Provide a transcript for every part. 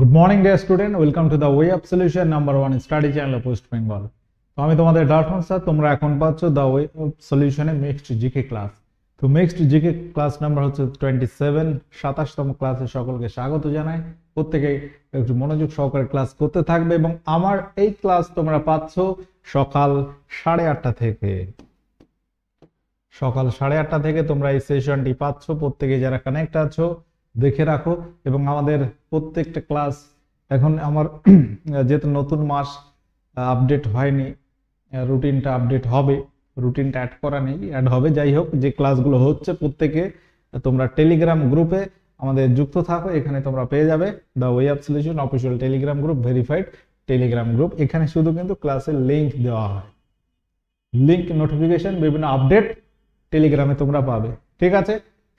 good morning dear student welcome to the way of solution number one study channel West Bengal তো আমি তোমাদের ডার্টন sir তোমরা এখন পাচ্ছ দ্য ওয়ে অফ সলিউশনে মিক্সড জিকে ক্লাস তো মিক্সড জিকে ক্লাস নাম্বার হচ্ছে টোয়েন্টি সেভেন সাতাশতম ক্লাসে সকলকে স্বাগত জানাই প্রত্যেকে একটু মনোযোগ সহকারে ক্লাস করতে থাকবে এবং আমার এই ক্লাস তোমরা পাচ্ছ সকাল সাড়ে আটটা থেকে সকাল সাড়ে আটটা থেকে তোমরা এই সেশনটি পাচ্ছ প্রত্যেকে যারা কানেক্ট আছো দেখে রাখো এবং আমাদের প্রত্যেকটা ক্লাস এখন আমার যেহেতু নতুন মাস আপডেট হয়নি রুটিনটা আপডেট হবে রুটিনটা অ্যাড করা নেই অ্যাড হবে যাই হোক যে ক্লাসগুলো হচ্ছে প্রত্যেকে তোমরা টেলিগ্রাম গ্রুপে আমাদের যুক্ত থাকো এখানে তোমরা পেয়ে যাবে the way of solution official Telegram group verified Telegram group এখানে শুধু কিন্তু ক্লাসের লিঙ্ক দেওয়া হয় লিঙ্ক নোটিফিকেশন বিভিন্ন আপডেট টেলিগ্রামে তোমরা পাবে ঠিক আছে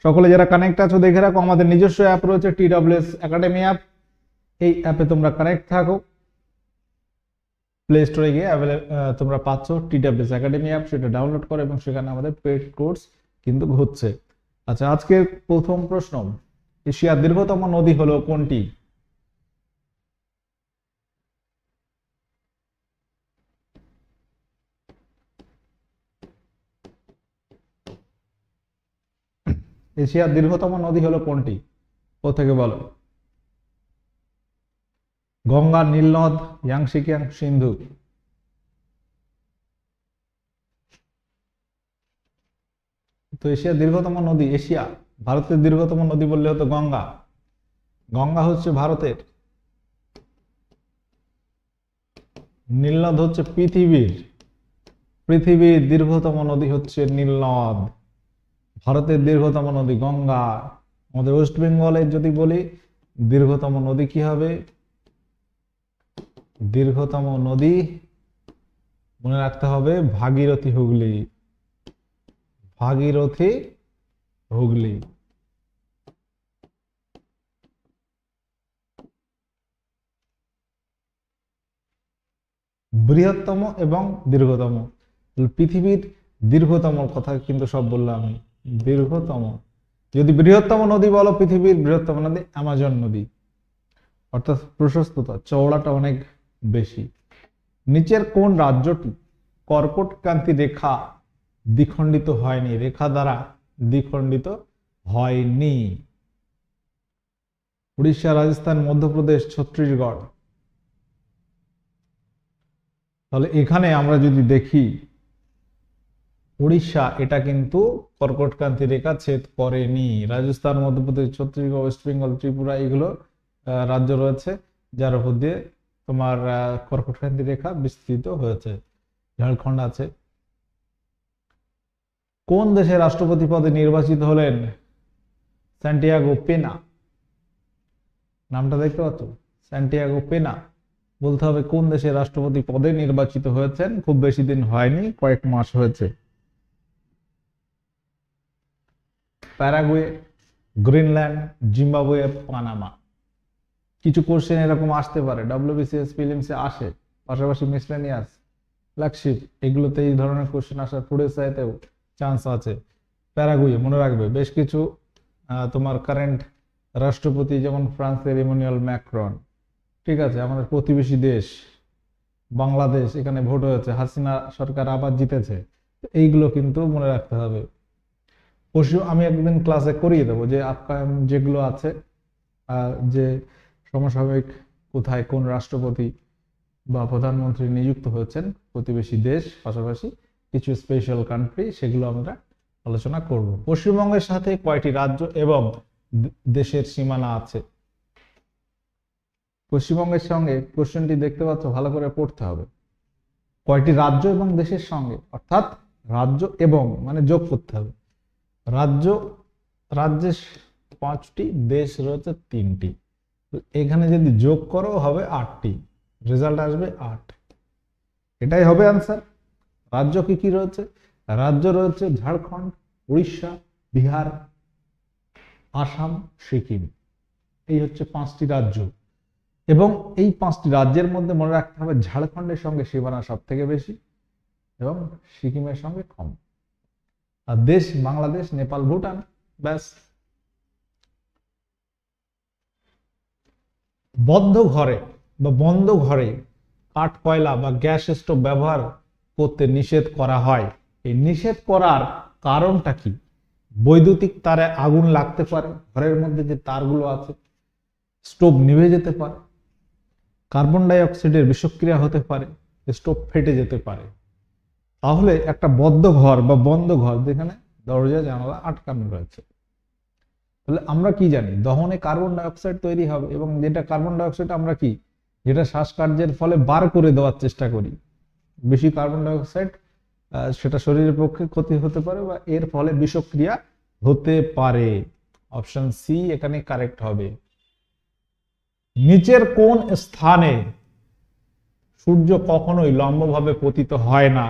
সকলে যারা কানেক্ট আছো দেখে রাখো আমাদের নিজস্ব অ্যাপ রয়েছে T W S academy app এই অ্যাপে তোমরা কানেক্ট থাকো প্লে স্টোরে গিয়ে তোমরা পাচ্ছ টি এস একাডেমি অ্যাপ সেটা ডাউনলোড করো এবং সেখানে আমাদের পেড কোর্স কিন্তু হচ্ছে আচ্ছা আজকের প্রথম প্রশ্ন এশিয়ার দীর্ঘতম নদী হলো কোনটি এশিয়ার দীর্ঘতম নদী হলো কোনটি ও থেকে বলো গঙ্গা নীলনদ ইয়াংশিকিয়াং সিন্ধু তো এশিয়ার দীর্ঘতম নদী এশিয়া ভারতের দীর্ঘতম নদী বললে হতো গঙ্গা গঙ্গা হচ্ছে ভারতের নীলনদ হচ্ছে পৃথিবীর পৃথিবীর দীর্ঘতম নদী হচ্ছে নীলনদ ভারতের দীর্ঘতম নদী গঙ্গা আমাদের ওয়েস্ট বেঙ্গলের যদি বলি দীর্ঘতম নদী কি হবে দীর্ঘতম নদী মনে রাখতে হবে ভাগীরথী হুগলি ভাগীরথী হুগলি বৃহত্তম এবং দীর্ঘতম পৃথিবীর দীর্ঘতম কথা কিন্তু সব বললাম আমি দীর্ঘতম যদি বৃহত্তম নদী বলো পৃথিবীর বৃহত্তম নদী অ্যামাজন নদী অর্থাৎ প্রশস্ততা চওড়াটা অনেক বেশি নিচের কোন রাজ্যটি কর্কটক্রান্তি রেখা দ্বিখণ্ডিত হয়নি রেখা দ্বারা দ্বিখণ্ডিত হয়নি উড়িষ্যা রাজস্থান মধ্যপ্রদেশ ছত্তিশগড় তাহলে এখানে আমরা যদি দেখি উড়িষ্যা এটা কিন্তু কর্কটক্রান্তি রেখা ছেদ করেনি রাজস্থান মধ্যপ্রদেশ ছত্তিশগড় ওয়েস্ট বেঙ্গল ত্রিপুরা এগুলো রাজ্য রয়েছে যার উপর দিয়ে তোমার কর্কটক্রান্তি রেখা বিস্তৃত হয়েছে ঝাড়খণ্ড আছে কোন দেশে রাষ্ট্রপতি পদে নির্বাচিত হলেন স্যান্টিয়াগো পেনা নামটা দেখতে পাচ্ছ স্যান্টিয়াগো পেনা বলতে হবে কোন দেশে রাষ্ট্রপতি পদে নির্বাচিত হয়েছেন খুব বেশি দিন হয়নি কয়েক মাস হয়েছে প্যারাগুয়ে গ্রিনল্যান্ড জিম্বাবুয়ে পানামা কিছু কোশ্চেন এরকম আসতে পারে ডব্লিউবিসিএস ফিলিংসে আসে পাশাপাশি মিসলেনিয়াস ফ্ল্যাগশিপ এগুলোতে এই ধরনের কোশ্চেন আসার সাইতেও চান্স আছে প্যারাগুয়ে মনে রাখবে বেশ কিছু তোমার কারেন্ট রাষ্ট্রপতি যেমন ফ্রান্সের ইমানুয়েল ম্যাক্রন ঠিক আছে আমাদের প্রতিবেশী দেশ বাংলাদেশ এখানে ভোট হয়েছে হাসিনা সরকার আবার জিতেছে এইগুলো কিন্তু মনে রাখতে হবে পশু আমি একদিন ক্লাসে করিয়ে দেবো যে আপকায়ন যেগুলো আছে যে সমসাময়িক কোথায় কোন রাষ্ট্রপতি বা প্রধানমন্ত্রী নিযুক্ত হয়েছেন প্রতিবেশী দেশ পাশাপাশি কিছু স্পেশাল কান্ট্রি সেগুলো আমরা আলোচনা করব পশ্চিমবঙ্গের সাথে কয়টি রাজ্য এবং দেশের সীমানা আছে পশ্চিমবঙ্গের সঙ্গে কোশ্চেনটি দেখতে পাচ্ছ ভালো করে পড়তে হবে কয়টি রাজ্য এবং দেশের সঙ্গে অর্থাৎ রাজ্য এবং মানে যোগ করতে হবে রাজ্য রাজ্যে পাঁচটি দেশ রয়েছে তিনটি এখানে যদি যোগ করো হবে আটটি রেজাল্ট আসবে আট এটাই হবে আনসার রাজ্য কি কি রয়েছে রাজ্য রয়েছে ঝাড়খণ্ড উড়িষ্যা বিহার আসাম সিকিম এই হচ্ছে পাঁচটি রাজ্য এবং এই পাঁচটি রাজ্যের মধ্যে মনে রাখতে হবে ঝাড়খণ্ডের সঙ্গে সীমানা সব থেকে বেশি এবং সিকিমের সঙ্গে কম আর দেশ বাংলাদেশ নেপাল ভুটান ব্যাস বদ্ধ ঘরে বা বন্ধ ঘরে কাঠ কয়লা বা গ্যাস স্টোভ ব্যবহার করতে নিষেধ করা হয় এই নিষেধ করার কারণটা কি বৈদ্যুতিক তারে আগুন লাগতে পারে ঘরের মধ্যে যে তারগুলো আছে স্টোভ নিভে যেতে পারে কার্বন ডাই অক্সাইডের বিষক্রিয়া হতে পারে স্টোভ ফেটে যেতে পারে তাহলে একটা বদ্ধ ঘর বা বন্ধ ঘর যেখানে দরজা জানালা আটকানো রয়েছে তাহলে আমরা কি জানি দহনে কার্বন ডাইঅক্সাইড তৈরি হবে এবং যেটা কার্বন ডাইঅক্সাইড আমরা কি যেটা শ্বাসকার্যের ফলে বার করে দেওয়ার চেষ্টা করি বেশি কার্বন ডাইঅক্সাইড সেটা শরীরের পক্ষে ক্ষতি হতে পারে বা এর ফলে বিষক্রিয়া হতে পারে অপশন সি এখানে কারেক্ট হবে নিচের কোন স্থানে সূর্য কখনোই লম্বভাবে পতিত হয় না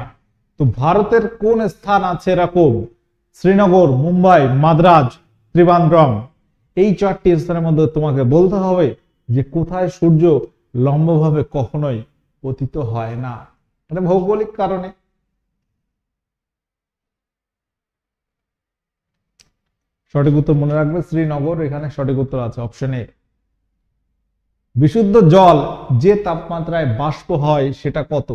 তো ভারতের কোন স্থান আছে এরকম শ্রীনগর মুম্বাই মাদ্রাজ ত্রিবান্দ্রম এই চারটি স্থানের মধ্যে তোমাকে বলতে হবে যে কোথায় সূর্য লম্বভাবে কখনোই পতিত হয় না মানে ভৌগোলিক কারণে সঠিক উত্তর মনে রাখবে শ্রীনগর এখানে সঠিক উত্তর আছে অপশন এ বিশুদ্ধ জল যে তাপমাত্রায় বাষ্প হয় সেটা কত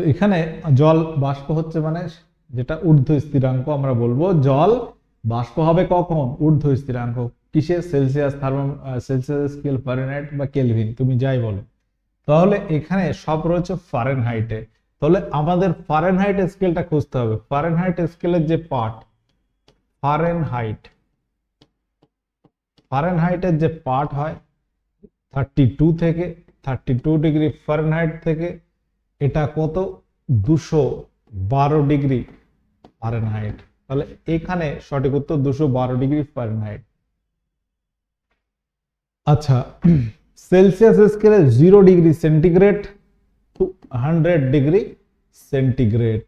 তো এখানে জল বাষ্প হচ্ছে মানে যেটা ঊর্ধ্ব স্থিরাঙ্ক আমরা বলবো জল বাষ্প হবে কখন ঊর্ধ্ব স্থিরাঙ্ক কিসে Celsius thermo Celsius scale Fahrenheit বা কেলভিন তুমি যাই বলো তাহলে এখানে সব রয়েছে ফারেনহাইটে তাহলে আমাদের ফারেনহাইট স্কেলটা খুঁজতে হবে ফারেনহাইট স্কেলের যে পার্ট ফারেনহাইট ফারেনহাইটের যে পার্ট হয় থার্টি টু থেকে থার্টি টু ডিগ্রি ফারেনহাইট থেকে এটা কত দুশো বারো ডিগ্রি ফারেনহাইট তাহলে এখানে সঠিক উত্তর দুশো বারো ডিগ্রি ফারেনহাইট আচ্ছা সেলসিয়াস স্কেলে zero degree centigrade to hundred degree centigrade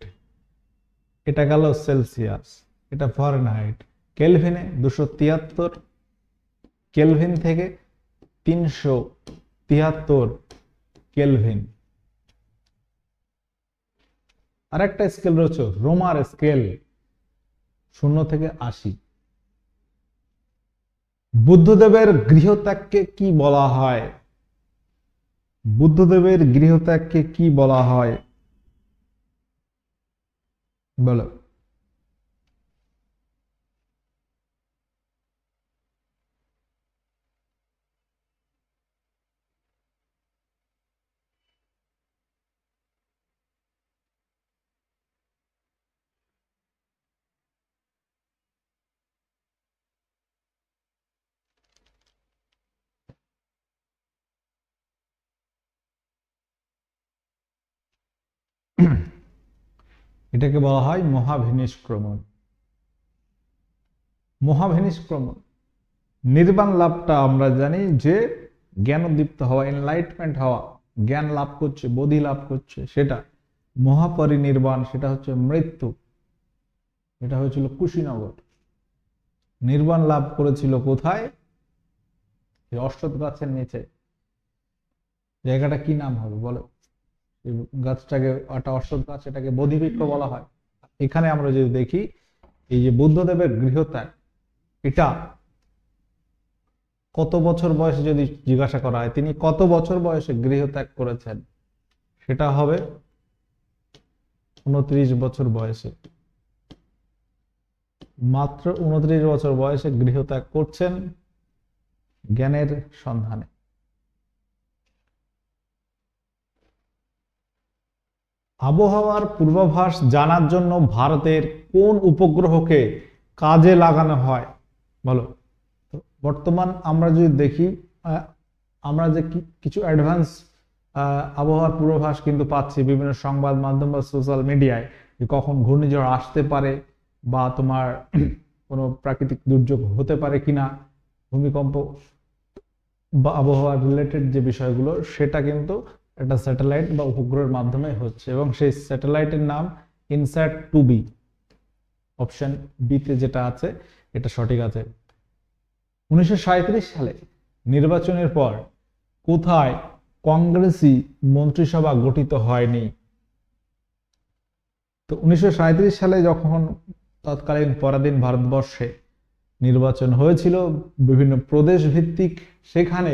এটা গেল সেলসিয়াস এটা ফরেনহাইট কেলভিনে দুশো তিয়াত্তর কেলভিন থেকে তিনশো তিয়াত্তর কেলভিন আরেকটা স্কেল রয়েছে রোমার স্কেল শূন্য থেকে আশি বুদ্ধদেবের গৃহত্যাগকে কি বলা হয় বুদ্ধদেবের গৃহত্যাগকে কি বলা হয় বলো এটাকে বলা হয় মহাভিনিষ্ক্রমণ মহাভিনিষ্ক্রমণ নির্বাণ লাভটা আমরা জানি যে উদ্দীপ্ত হওয়া এনলাইটমেন্ট হওয়া জ্ঞান লাভ করছে বোধি লাভ করছে সেটা মহাপরিনির্বাণ সেটা হচ্ছে মৃত্যু এটা হয়েছিল কুশিনগর নির্বাণ লাভ করেছিল কোথায় অষ্ট গাছের নিচে জায়গাটা কি নাম হবে বলো গাছটাকে একটা অশ্বত গাছ এটাকে বধিবৃক্ষ বলা হয় এখানে আমরা যদি দেখি এই যে বুদ্ধদেবের গৃহত্যাগ এটা কত বছর বয়সে যদি জিজ্ঞাসা করা হয় তিনি কত বছর বয়সে গৃহত্যাগ করেছেন সেটা হবে উনত্রিশ বছর বয়সে মাত্র উনত্রিশ বছর বয়সে গৃহত্যাগ করছেন জ্ঞানের সন্ধানে আবহাওয়ার পূর্বাভাস জানার জন্য ভারতের কোন উপগ্রহকে কাজে লাগানো হয় বলো বর্তমান আমরা যদি দেখি আমরা যে কিছু অ্যাডভান্স আবহাওয়ার পূর্বাভাস কিন্তু পাচ্ছি বিভিন্ন সংবাদ মাধ্যম বা সোশ্যাল মিডিয়ায় যে কখন ঘূর্ণিঝড় আসতে পারে বা তোমার কোনো প্রাকৃতিক দুর্যোগ হতে পারে কি না ভূমিকম্প বা আবহাওয়া রিলেটেড যে বিষয়গুলো সেটা কিন্তু একটা স্যাটেলাইট বা উপগ্রহের মাধ্যমে হচ্ছে এবং সেই স্যাটেলাইটের নাম ইনস্যাট টু বি অপশন বিতে যেটা আছে এটা সঠিক আছে উনিশশো সালে নির্বাচনের পর কোথায় কংগ্রেসি মন্ত্রিসভা গঠিত হয়নি তো উনিশশো সালে যখন তৎকালীন পরাধীন ভারতবর্ষে নির্বাচন হয়েছিল বিভিন্ন প্রদেশ ভিত্তিক সেখানে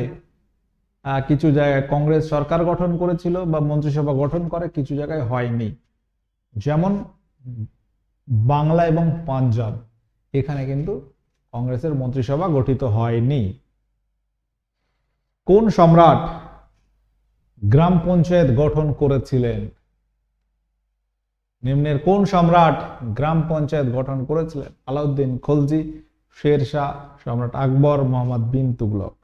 কিছু জায়গায় কংগ্রেস সরকার গঠন করেছিল বা মন্ত্রিসভা গঠন করে কিছু জায়গায় হয়নি যেমন বাংলা এবং পাঞ্জাব এখানে কিন্তু কংগ্রেসের মন্ত্রিসভা গঠিত হয়নি কোন সম্রাট গ্রাম পঞ্চায়েত গঠন করেছিলেন নিম্নের কোন সম্রাট গ্রাম পঞ্চায়েত গঠন করেছিলেন আলাউদ্দিন খলজি শের শাহ সম্রাট আকবর মোহাম্মদ বিন তুগলক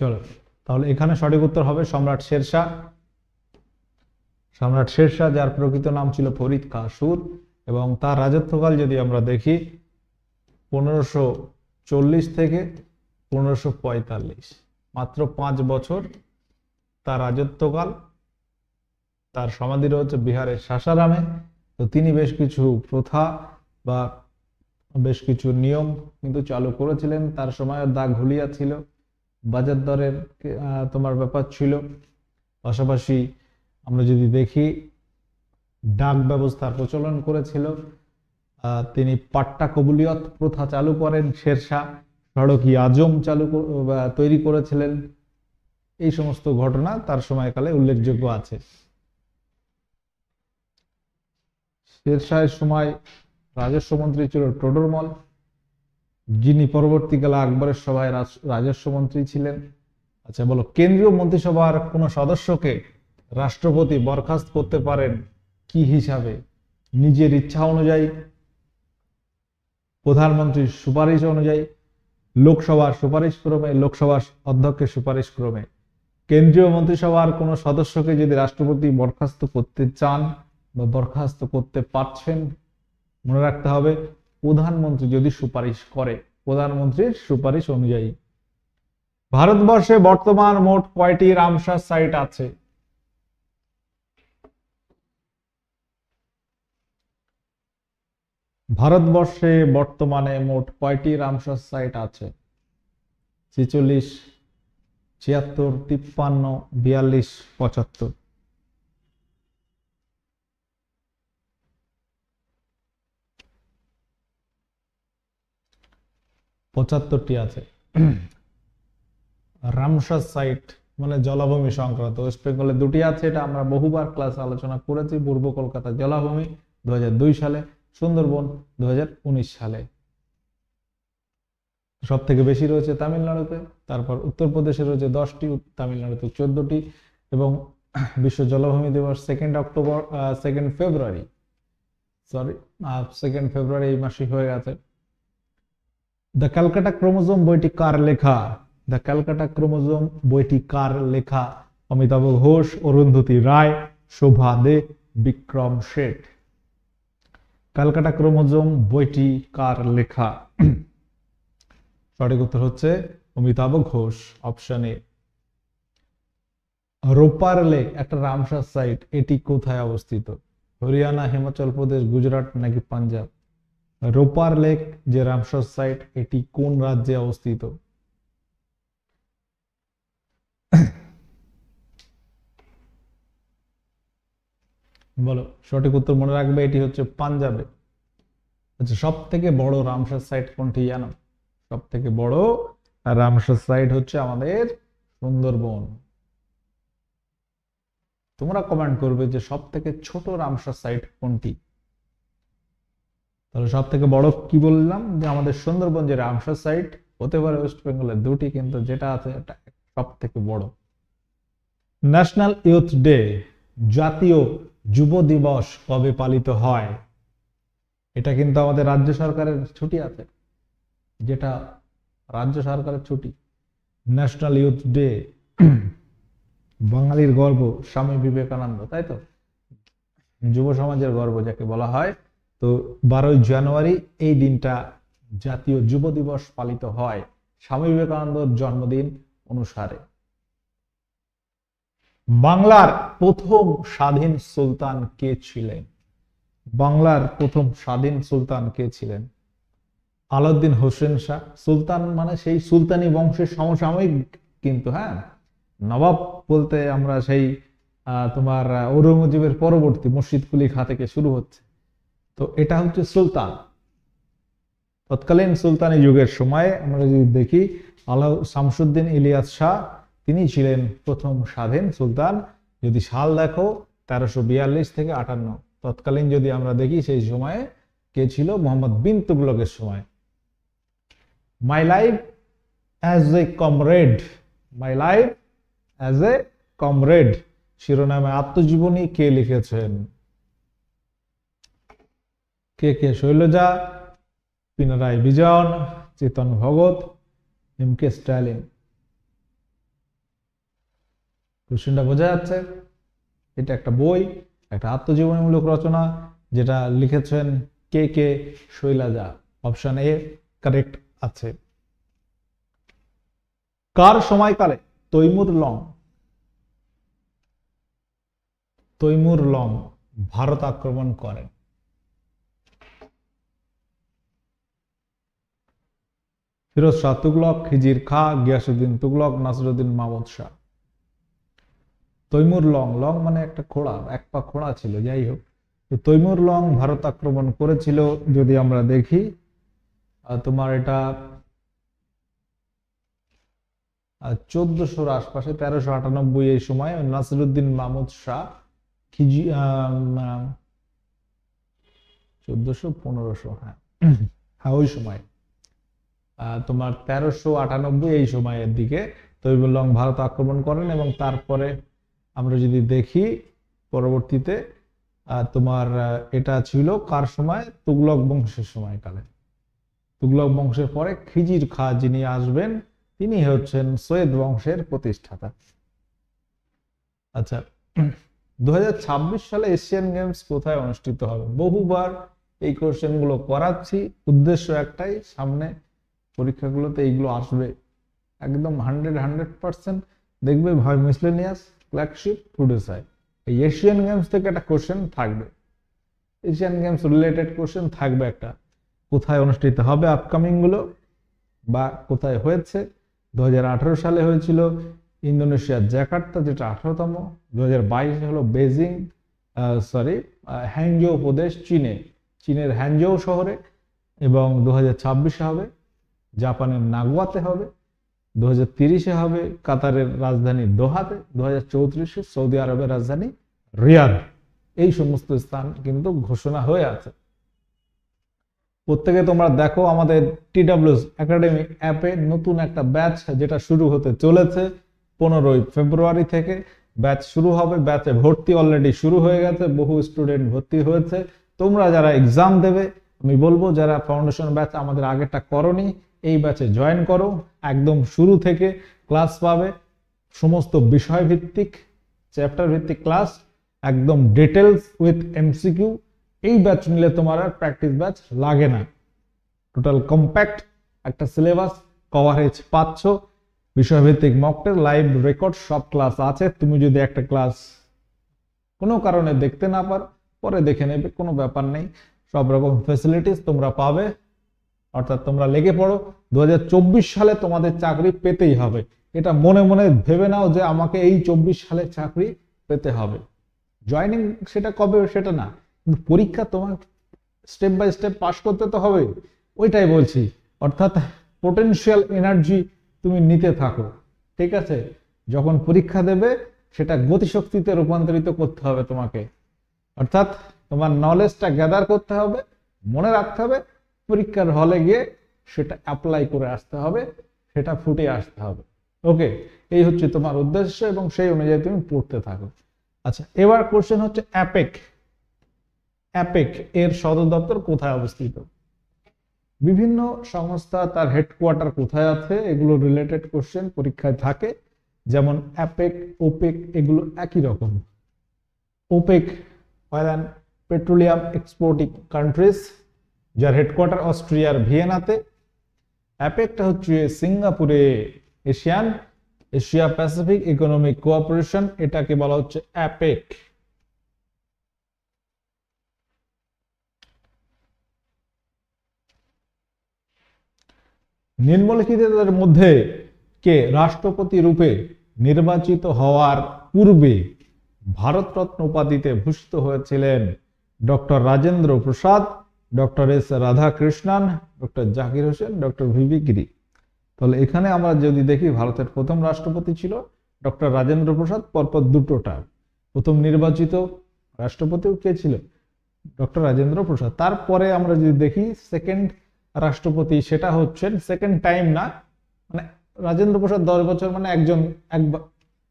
চলো তাহলে এখানে সঠিক উত্তর হবে সম্রাট শেরশাহ সম্রাট শেরশাহ যার প্রকৃত নাম ছিল ফরিদ কাসুর এবং তার রাজত্বকাল যদি আমরা দেখি পনেরোশো চল্লিশ থেকে পনেরোশো পঁয়তাল্লিশ মাত্র পাঁচ বছর তার রাজত্বকাল তার সমাধি রয়েছে বিহারের সাসারামে তো তিনি বেশ কিছু প্রথা বা বেশ কিছু নিয়ম কিন্তু চালু করেছিলেন তার সময় দাগ ঘুলিয়া ছিল বাজার দরের তোমার ব্যাপার ছিল পাশাপাশি আমরা যদি দেখি ডাক ব্যবস্থার প্রচলন করেছিল তিনি পাট্টা কবুলিয়ত প্রথা চালু করেন শেরশাহ সড়কি আজম চালু তৈরি করেছিলেন এই সমস্ত ঘটনা তার সময়কালে উল্লেখযোগ্য আছে শেরশাহের সময় রাজস্ব মন্ত্রী ছিল টোডরমল যিনি পরবর্তীকালে আকবরের সভায় রাজস্ব মন্ত্রী ছিলেন আচ্ছা বলো কেন্দ্রীয় মন্ত্রিসভার কোনো সদস্যকে রাষ্ট্রপতি বরখাস্ত করতে পারেন কি হিসাবে নিজের ইচ্ছা অনুযায়ী প্রধানমন্ত্রীর সুপারিশ অনুযায়ী লোকসভার সুপারিশ ক্রমে লোকসভার অধ্যক্ষের সুপারিশ ক্রমে কেন্দ্রীয় মন্ত্রিসভার কোনো সদস্যকে যদি রাষ্ট্রপতি বরখাস্ত করতে চান বা বরখাস্ত করতে পারছেন মনে রাখতে হবে প্রধানমন্ত্রী যদি সুপারিশ করে প্রধানমন্ত্রীর সুপারিশ অনুযায়ী ভারতবর্ষে বর্তমান মোট কয়টি রামসার সাইট আছে ভারতবর্ষে বর্তমানে মোট কয়টি রামসার সাইট আছে ছেচল্লিশ ছিয়াত্তর তিপ্পান্ন বিয়াল্লিশ পঁচাত্তর পঁচাত্তরটি আছে রামসার সাইট মানে জলাভূমি সংক্রান্ত ওয়েস্ট বেঙ্গলে দুটি আছে এটা আমরা বহুবার ক্লাস আলোচনা করেছি পূর্ব কলকাতা জলাভূমি দু সালে সুন্দরবন দু সালে সব থেকে বেশি রয়েছে তামিলনাড়ুতে তারপর উত্তরপ্রদেশে রয়েছে দশটি তামিলনাড়ুতে চোদ্দটি এবং বিশ্ব জলাভূমি দিবস second October second February sorry second February এই মাসেই হয়ে গেছে দ্য ক্যালকাটা ক্রোমোজোম বইটি কার লেখা দ্য ক্যালকাটা ক্রোমোজোম বইটি কার লেখা অমিতাভ ঘোষ অরুন্ধতী রায় শোভা দে বিক্রম শেঠ ক্যালকাটা ক্রোমোজোম বইটি কার লেখা সঠিক উত্তর হচ্ছে Amitav Ghosh option A Ropar lake একটা রামসার সাইট এটি কোথায় অবস্থিত হরিয়ানা হিমাচল প্রদেশ গুজরাট নাকি পাঞ্জাব রোপার লেক যে রামসর সাইট এটি কোন রাজ্যে অবস্থিত বলো সঠিক উত্তর মনে রাখবে এটি হচ্ছে পাঞ্জাবে আচ্ছা সব থেকে বড় রামসার সাইট কোনটি জানো সব থেকে বড় রামসার সাইট হচ্ছে আমাদের সুন্দরবন তোমরা কমেন্ট করবে যে সব থেকে ছোট রামসার সাইট কোনটি তাহলে সব থেকে বড় কি বললাম যে আমাদের সুন্দরবন যে রামসার সাইট হতে পারে ওয়েস্ট বেঙ্গলের দুটি কিন্তু যেটা আছে সব থেকে বড় ন্যাশনাল ইউথ ডে জাতীয় যুব দিবস কবে পালিত হয় এটা কিন্তু আমাদের রাজ্য সরকারের ছুটি আছে যেটা রাজ্য সরকারের ছুটি ন্যাশনাল ইউথ ডে বাঙালির গর্ব স্বামী বিবেকানন্দ তাই তো যুব সমাজের গর্ব যাকে বলা হয় তো বারোই জানুয়ারি এই দিনটা জাতীয় যুব দিবস পালিত হয় স্বামী বিবেকানন্দর জন্মদিন অনুসারে বাংলার প্রথম স্বাধীন সুলতান কে ছিলেন বাংলার প্রথম স্বাধীন সুলতান কে ছিলেন আলাউদ্দিন হোসেন শাহ সুলতান মানে সেই সুলতানি বংশের সমসাময়িক কিন্তু হ্যাঁ নবাব বলতে আমরা সেই তোমার ঔরঙ্গজীবের পরবর্তী মসজিদ কুলি খা থেকে শুরু হচ্ছে তো এটা হচ্ছে সুলতান তৎকালীন সুলতানি যুগের সময়ে আমরা যদি দেখি আল্লাহ শামসুদ্দিন ইলিয়াস শাহ তিনি ছিলেন প্রথম স্বাধীন সুলতান যদি সাল দেখো তেরোশো বিয়াল্লিশ থেকে আটান্ন তৎকালীন যদি আমরা দেখি সেই সময়ে কে ছিল মোহাম্মদ বিন তুগলকের সময় my life as a comrade my life as a comrade শিরোনামে আত্মজীবনী কে লিখেছেন K K Shailaja Pinarayi Vijayan Chetan Bhagat M K Stalin কোশ্চেনটা বোঝা যাচ্ছে এটা একটা বই একটা আত্মজীবনীমূলক রচনা যেটা লিখেছেন K K শৈলাজা option A correct আছে কার সময়কালে Timur Lang Timur Lang Bharat আক্রমণ করেন Firoz Shah Tughlaq Khizr Khan Ghiyasuddin Tughlaq Nasiruddin Mahmud Shah Timur Lang Lang মানে একটা খোড়া এক পা খোড়া ছিল যাই হোক তৈমুর লং ভারত আক্রমণ করেছিল যদি আমরা দেখি তোমার এটা চোদ্দশোর আশপাশে তেরোশো আটানব্বই এই সময় নাসিরুদ্দিন মামুদ শাহ খিজি চোদ্দশো পনেরোশো হ্যাঁ হ্যাঁ ওই সময় তোমার তেরোশো আটানব্বই এই সময়ের দিকে তৈবুল্লং ভারত আক্রমণ করেন এবং তারপরে আমরা যদি দেখি পরবর্তীতে তোমার এটা ছিল কার সময় তুগলক বংশের সময়কালে তুগলক বংশের পরে খিজির খা যিনি আসবেন তিনি হচ্ছেন সৈয়দ বংশের প্রতিষ্ঠাতা আচ্ছা দু সালে এশিয়ান গেমস কোথায় অনুষ্ঠিত হবে বহুবার এই কোশ্চেনগুলো করাচ্ছি উদ্দেশ্য একটাই সামনে পরীক্ষাগুলোতে এইগুলো আসবে একদম হান্ড্রেড হান্ড্রেড পার্সেন্ট দেখবে ভয় মিসলেনিয়াস ফ্ল্যাগশিপ প্রডিউসার এই এশিয়ান গেমস থেকে একটা কোশ্চেন থাকবে এশিয়ান গেমস রিলেটেড কোশ্চেন থাকবে একটা কোথায় অনুষ্ঠিত হবে আপকামিংগুলো বা কোথায় হয়েছে দু হাজার সালে হয়েছিল ইন্দোনেশিয়ার জ্যাকার্তা যেটা আঠারোতম দু হাজার বাইশে হলো বেজিং সরি হ্যাংজো প্রদেশ চীনে চীনের হ্যাংজো শহরে এবং দু হাজার ছাব্বিশে হবে জাপানের নাগুয়াতে হবে দু তিরিশে হবে কাতারের রাজধানী দোহাতে দু চৌত্রিশে সৌদি আরবের রাজধানী রিয়াদ এই সমস্ত স্থান কিন্তু ঘোষণা হয়ে আছে প্রত্যেকে তোমরা দেখো আমাদের টিডাব্লিউ একাডেমি অ্যাপে নতুন একটা ব্যাচ যেটা শুরু হতে চলেছে পনেরোই ফেব্রুয়ারি থেকে ব্যাচ শুরু হবে ব্যাচে ভর্তি অলরেডি শুরু হয়ে গেছে বহু স্টুডেন্ট ভর্তি হয়েছে তোমরা যারা এক্সাম দেবে আমি বলবো যারা ফাউন্ডেশন ব্যাচ আমাদের আগেরটা করনি এই ব্যাচে জয়েন করো একদম শুরু থেকে ক্লাস পাবে সমস্ত বিষয়ভিত্তিক চ্যাপ্টার ভিত্তিক ক্লাস একদম ডিটেলস উইথ এমসিকিউ এই ব্যাচ নিলে তোমার আর প্র্যাকটিস ব্যাচ লাগে না টোটাল কম্প্যাক্ট একটা সিলেবাস কভারেজ পাচ্ছ বিষয়ভিত্তিক মকটের লাইভ রেকর্ড সব ক্লাস আছে তুমি যদি একটা ক্লাস কোনো কারণে দেখতে না পারো পরে দেখে নেবে কোনো ব্যাপার নেই সব রকম ফেসিলিটিস তোমরা পাবে অর্থাৎ তোমরা লেগে পড়ো দু সালে তোমাদের চাকরি পেতেই হবে এটা মনে মনে ভেবে নাও যে আমাকে এই চব্বিশ সালে চাকরি পেতে হবে জয়নিং সেটা কবে সেটা না কিন্তু পরীক্ষা তোমার স্টেপ বাই স্টেপ পাস করতে তো হবে ওইটাই বলছি অর্থাৎ পোটেনশিয়াল এনার্জি তুমি নিতে থাকো ঠিক আছে যখন পরীক্ষা দেবে সেটা গতিশক্তিতে রূপান্তরিত করতে হবে তোমাকে অর্থাৎ তোমার নলেজটা গ্যাদার করতে হবে মনে রাখতে হবে পরীক্ষার হলে গিয়ে সেটা অ্যাপ্লাই করে আসতে হবে সেটা ফুটে আসতে হবে ওকে এই হচ্ছে তোমার উদ্দেশ্য এবং সেই অনুযায়ী তুমি পড়তে থাকো আচ্ছা এবার কোশ্চেন হচ্ছে অ্যাপেক অ্যাপেক এর সদর দপ্তর কোথায় অবস্থিত বিভিন্ন সংস্থা তার হেডকোয়ার্টার কোথায় আছে এগুলো রিলেটেড কোশ্চেন পরীক্ষায় থাকে যেমন অ্যাপেক ওপেক এগুলো একই রকম OPEC oil and petroleum exporting countries যার হেডকোয়ার্টার অস্ট্রিয়ার ভিয়েনাতে অ্যাপেকটা হচ্ছে সিঙ্গাপুরে Asian Asia Pacific economic cooperation এটাকে বলা হচ্ছে অ্যাপেক নিম্নলিখিতদের মধ্যে কে রাষ্ট্রপতি রূপে নির্বাচিত হওয়ার পূর্বে ভারতরত্ন উপাধিতে ভূষিত হয়েছিলেন doctor Rajendra Prasad doctor S Radhakrishnan doctor Zakir Hussain doctor V V Giri তাহলে এখানে আমরা যদি দেখি ভারতের প্রথম রাষ্ট্রপতি ছিল ডক্টর রাজেন্দ্র প্রসাদ পরপর দুটো টার্ম প্রথম নির্বাচিত রাষ্ট্রপতিও কে ছিল ডক্টর রাজেন্দ্র প্রসাদ তারপরে আমরা যদি দেখি সেকেন্ড রাষ্ট্রপতি সেটা হচ্ছেন সেকেন্ড টাইম না মানে রাজেন্দ্র প্রসাদ দশ বছর মানে একজন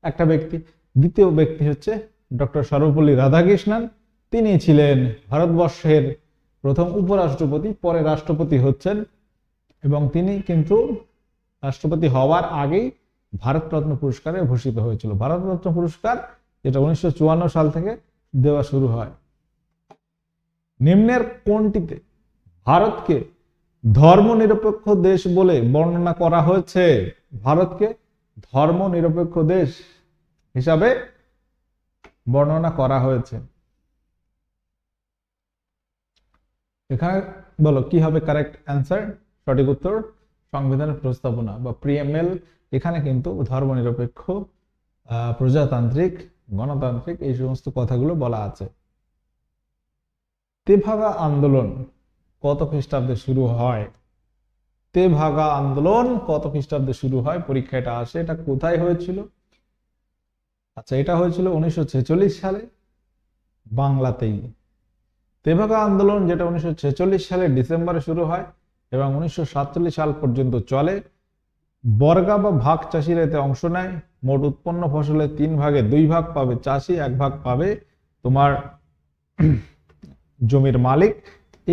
একটা ব্যক্তি দ্বিতীয় ব্যক্তি হচ্ছে ডক্টর সর্বপল্লী রাধাকৃষ্ণন তিনি ছিলেন ভারতবর্ষের প্রথম উপরাষ্ট্রপতি পরে রাষ্ট্রপতি হচ্ছেন এবং তিনি কিন্তু রাষ্ট্রপতি হওয়ার আগেই ভারতরত্ন পুরস্কারে ভূষিত হয়েছিল ভারতরত্ন পুরস্কার যেটা উনিশশো সাল থেকে দেওয়া শুরু হয় নিম্নের কোনটিতে ভারতকে ধর্মনিরপেক্ষ দেশ বলে বর্ণনা করা হয়েছে ভারতকে ধর্মনিরপেক্ষ দেশ হিসাবে বর্ণনা করা হয়েছে এখানে বলো কি হবে কারেক্ট অ্যান্সার সঠিক উত্তর সংবিধানের প্রস্তাবনা বা প্রিএমএল এখানে কিন্তু ধর্মনিরপেক্ষ প্রজাতান্ত্রিক গণতান্ত্রিক এই সমস্ত কথাগুলো বলা আছে তেভাগা আন্দোলন কত খ্রিস্টাব্দে শুরু হয় তেভাগা আন্দোলন কত খ্রিস্টাব্দে শুরু হয় পরীক্ষাটা আসে এটা কোথায় হয়েছিল আচ্ছা এটা হয়েছিল উনিশশো সালে বাংলাতেই তেভাগা আন্দোলন যেটা উনিশশো সালে ডিসেম্বরে শুরু হয় এবং উনিশশো সাল পর্যন্ত চলে বর্গা বা ভাগ চাষিরা এতে অংশ নেয় মোট উৎপন্ন ফসলের তিন ভাগে দুই ভাগ পাবে চাষি এক ভাগ পাবে তোমার জমির মালিক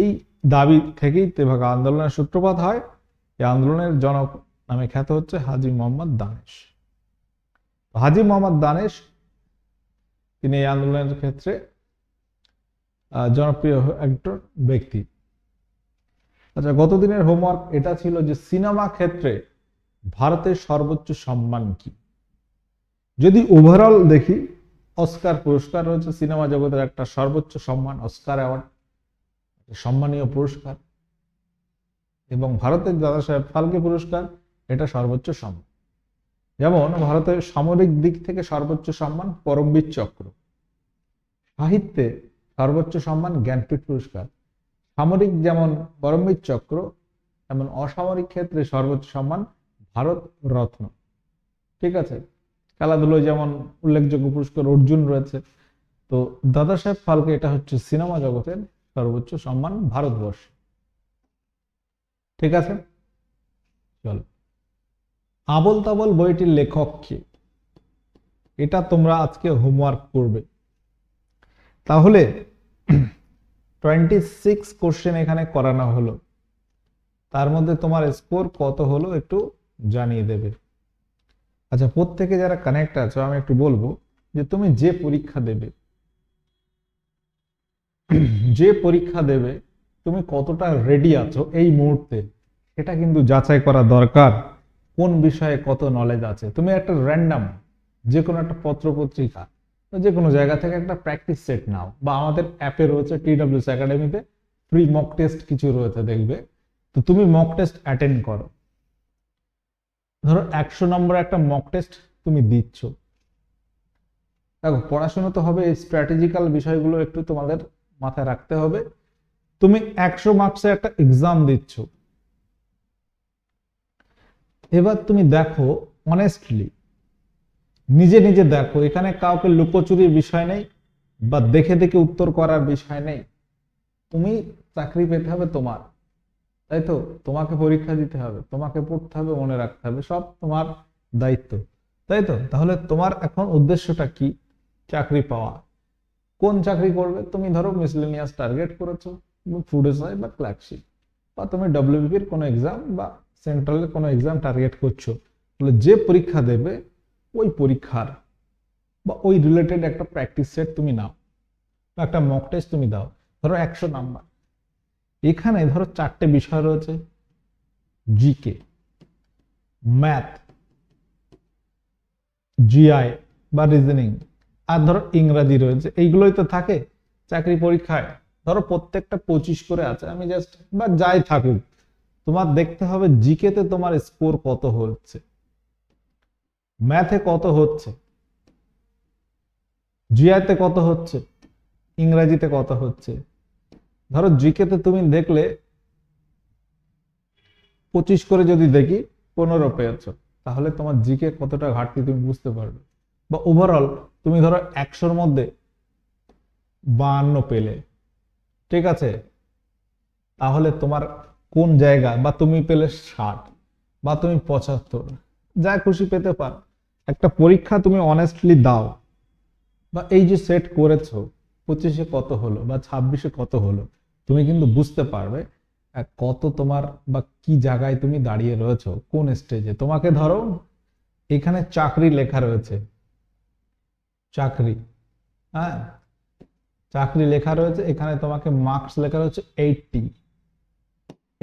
এই দাবি থেকেই তেভাগা আন্দোলনের সূত্রপাত হয় এই আন্দোলনের জনক নামে খ্যাত হচ্ছে হাজি মোহাম্মদ দানেশ হাজি মোহাম্মদ দানেশ তিনি এই আন্দোলনের ক্ষেত্রে জনপ্রিয় একজন ব্যক্তি আচ্ছা গতদিনের হোমওয়ার্ক এটা ছিল যে সিনেমা ক্ষেত্রে ভারতের সর্বোচ্চ সম্মান কি যদি ওভারঅল দেখি অস্কার পুরস্কার রয়েছে সিনেমা জগতের একটা সর্বোচ্চ সম্মান অস্কার অ্যাওয়ার্ড সম্মানীয় পুরস্কার এবং ভারতের দাদা সাহেব ফালকে পুরস্কার এটা সর্বোচ্চ সম্মান যেমন ভারতের সামরিক দিক থেকে সর্বোচ্চ সম্মান পরমবীর চক্র সাহিত্যে সর্বোচ্চ সম্মান জ্ঞানপীঠ পুরস্কার সামরিক যেমন পরমবীর চক্র এমন অসামরিক ক্ষেত্রে সর্বোচ্চ সম্মান ভারত রত্ন ঠিক আছে খেলাধুলোয় যেমন উল্লেখযোগ্য পুরস্কার অর্জুন রয়েছে তো দাদা সাহেব ফালকে এটা হচ্ছে সিনেমা জগতের সর্বোচ্চ সম্মান ভারতবর্ষ ঠিক আছে চলো আবল তাবল বইটির লেখক কে এটা তোমরা আজকে হোমওয়ার্ক করবে তাহলে টোয়েন্টি সিক্স কোশ্চেন এখানে করানো হলো তার মধ্যে তোমার স্কোর কত হলো একটু জানিয়ে দেবে আচ্ছা প্রত্যেকে যারা কানেক্ট আছো আমি একটু বলবো যে তুমি যে পরীক্ষা দেবে যে পরীক্ষা দেবে তুমি কতটা রেডি আছো এই মুহূর্তে এটা কিন্তু যাচাই করা দরকার কোন বিষয়ে কত নলেজ আছে তুমি একটা র্যান্ডাম যে কোনো একটা পত্রপত্রিকা যে কোনো জায়গা থেকে একটা প্র্যাকটিস সেট নাও বা আমাদের অ্যাপে রয়েছে টিডব্লিউস একাডেমিতে ফ্রি মক টেস্ট কিছু রয়েছে দেখবে তো তুমি মক টেস্ট অ্যাটেন্ড করো ধরো একশো নম্বর একটা মক টেস্ট তুমি দিচ্ছ দেখো পড়াশোনা তো হবে এই স্ট্র্যাটেজিক্যাল বিষয়গুলো একটু তোমাদের মাথায় রাখতে হবে তুমি একশো মার্কসে একটা এক্সাম দিচ্ছ এবার তুমি দেখো অনেস্টলি নিজে নিজে দেখো এখানে কাউকে লুকোচুরির বিষয় নেই বা দেখে দেখে উত্তর করার বিষয় নেই তুমি চাকরি পেতে হবে তোমার তাই তো তোমাকে পরীক্ষা দিতে হবে তোমাকে পড়তে হবে মনে রাখতে হবে সব তোমার দায়িত্ব তাই তো তাহলে তোমার এখন উদ্দেশ্যটা কি চাকরি পাওয়া কোন চাকরি করবে তুমি ধরো মিসলেনিয়াস টার্গেট করেছো ফুড এসআই বা ক্লার্কশিপ বা তুমি ডব্লিউবিপির কোনো এক্সাম বা সেন্ট্রালের কোনো এক্সাম টার্গেট করছো তাহলে যে পরীক্ষা দেবে ওই পরীক্ষার বা ওই রিলেটেড একটা প্র্যাকটিস সেট তুমি নাও একটা মক টেস্ট তুমি দাও ধরো একশো নাম্বার এখানে ধরো চারটে বিষয় রয়েছে জিকে ম্যাথ জিআই বা রিজনিং আর ধরো ইংরাজি রয়েছে এইগুলোই তো থাকে চাকরি পরীক্ষায় ধরো প্রত্যেকটা পঁচিশ করে আছে আমি জাস্ট বা যাই থাকুক তোমার দেখতে হবে জিকেতে তোমার স্কোর কত হচ্ছে ম্যাথে কত হচ্ছে জিয়াতে কত হচ্ছে ইংরাজিতে কত হচ্ছে ধরো জিকেতে তুমি দেখলে পঁচিশ করে যদি দেখি পনেরো পেয়েছ তাহলে তোমার জিকে কতটা ঘাটতি তুমি বুঝতে পারবে বা ওভারঅল তুমি ধরো একশোর মধ্যে বাহান্ন পেলে ঠিক আছে তাহলে তোমার কোন জায়গা বা তুমি পেলে ষাট বা তুমি পঁচাত্তর যা খুশি পেতে পারো একটা পরীক্ষা তুমি অনেস্টলি দাও বা এই যে সেট করেছো পঁচিশে কত হলো বা ছাব্বিশে কত হলো তুমি কিন্তু বুঝতে পারবে কত তোমার বা কি জায়গায় তুমি দাঁড়িয়ে রয়েছ কোন স্টেজে তোমাকে ধরো এখানে চাকরি লেখা রয়েছে চাকরি হ্যাঁ চাকরি লেখা রয়েছে এখানে তোমাকে মার্কস লেখা রয়েছে এইটটি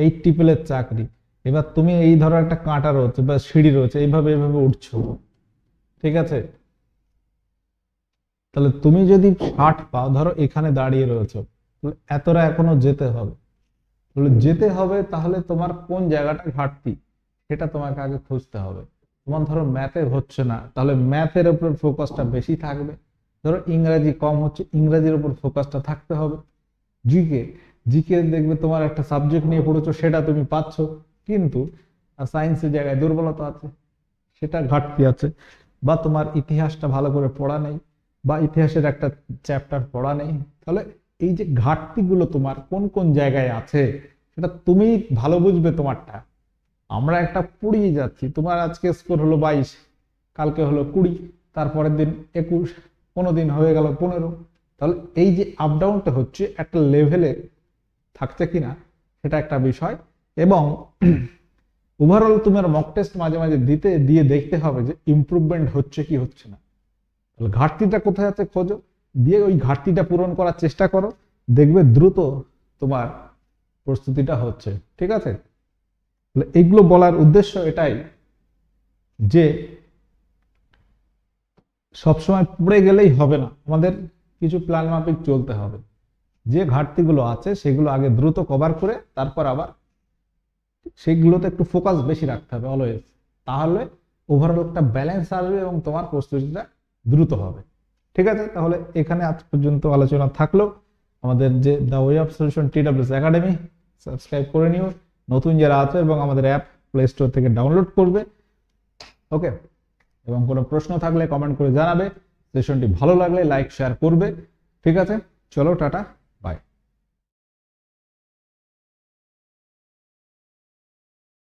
এইটটি টিপেলের চাকরি এবার তুমি এই ধরো একটা কাঁটা রয়েছে বা সিঁড়ি রয়েছে এইভাবে এইভাবে উঠছো ঠিক আছে তাহলে তুমি যদি ষাট পাও ধরো এখানে দাঁড়িয়ে রয়েছ এতটা এখনো যেতে হবে তাহলে যেতে হবে তাহলে তোমার কোন জায়গাটা ঘাটতি সেটা তোমাকে আগে খুঁজতে হবে তোমার ধরো ম্যাথে হচ্ছে না তাহলে ম্যাথের উপর ফোকাসটা বেশি থাকবে ধরো ইংরাজি কম হচ্ছে ইংরাজির উপর ফোকাসটা থাকতে হবে জিকে জিকে দেখবে তোমার একটা সাবজেক্ট নিয়ে পড়েছ সেটা তুমি পাচ্ছ কিন্তু সায়েন্সের জায়গায় দুর্বলতা আছে সেটা ঘাটতি আছে বা তোমার ইতিহাসটা ভালো করে পড়া নেই বা ইতিহাসের একটা চ্যাপ্টার পড়া নেই তাহলে এই যে ঘাটতিগুলো তোমার কোন কোন জায়গায় আছে সেটা তুমি ভালো বুঝবে তোমারটা আমরা একটা পড়িয়ে যাচ্ছি তোমার আজকে স্কোর হলো বাইশ কালকে হলো কুড়ি তারপরের দিন একুশ কোনো দিন হয়ে গেল পনেরো তাহলে এই যে আপ ডাউনটা হচ্ছে একটা লেভেলে থাকছে কিনা সেটা একটা বিষয় এবং ওভারঅল তোমার মক টেস্ট মাঝে মাঝে দিতে দিয়ে দেখতে হবে যে ইম্প্রুভমেন্ট হচ্ছে কি হচ্ছে না তাহলে ঘাটতিটা কোথায় আছে খোঁজো দিয়ে ওই ঘাটতিটা পূরণ করার চেষ্টা করো দেখবে দ্রুত তোমার প্রস্তুতিটা হচ্ছে ঠিক আছে তাহলে এগুলো বলার উদ্দেশ্য এটাই যে সবসময় পড়ে গেলেই হবে না আমাদের কিছু প্ল্যান মাফিক চলতে হবে যে ঘাটতিগুলো আছে সেগুলো আগে দ্রুত কভার করে তারপর আবার সেগুলোতে একটু ফোকাস বেশি রাখতে হবে অলওয়েজ তাহলে ওভারঅল একটা ব্যালেন্স আসবে এবং তোমার প্রস্তুতিটা দ্রুত হবে ঠিক আছে তাহলে এখানে আজ পর্যন্ত আলোচনা থাকলো আমাদের যে the way of solution WS academy subscribe করে নিও নতুন যারা আছে এবং আমাদের অ্যাপ প্লে স্টোর থেকে ডাউনলোড করবে ওকে এবং কোনো প্রশ্ন থাকলে কমেন্ট করে জানাবে সেশনটি ভালো লাগলে লাইক শেয়ার করবে ঠিক আছে চলো টাটা